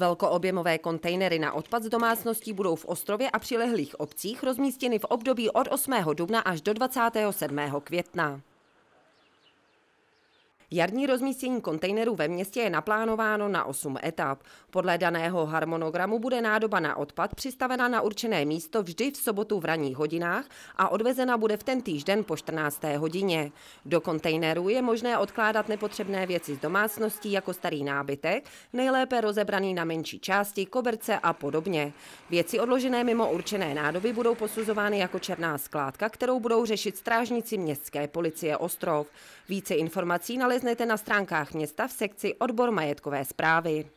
Velkoobjemové kontejnery na odpad z domácností budou v Ostrově a přilehlých obcích rozmístěny v období od 8. dubna až do 27. května. Jarní rozmístění kontejnerů ve městě je naplánováno na 8 etap. Podle daného harmonogramu bude nádoba na odpad přistavena na určené místo vždy v sobotu v ranních hodinách a odvezena bude v ten týžden po 14. hodině. Do kontejnerů je možné odkládat nepotřebné věci z domácností jako starý nábytek, nejlépe rozebraný na menší části, koberce a podobně. Věci odložené mimo určené nádoby budou posuzovány jako černá skládka, kterou budou řešit strážníci městské policie Ostrov. Více informací nalezí naleznete na stránkách města v sekci Odbor majetkové zprávy.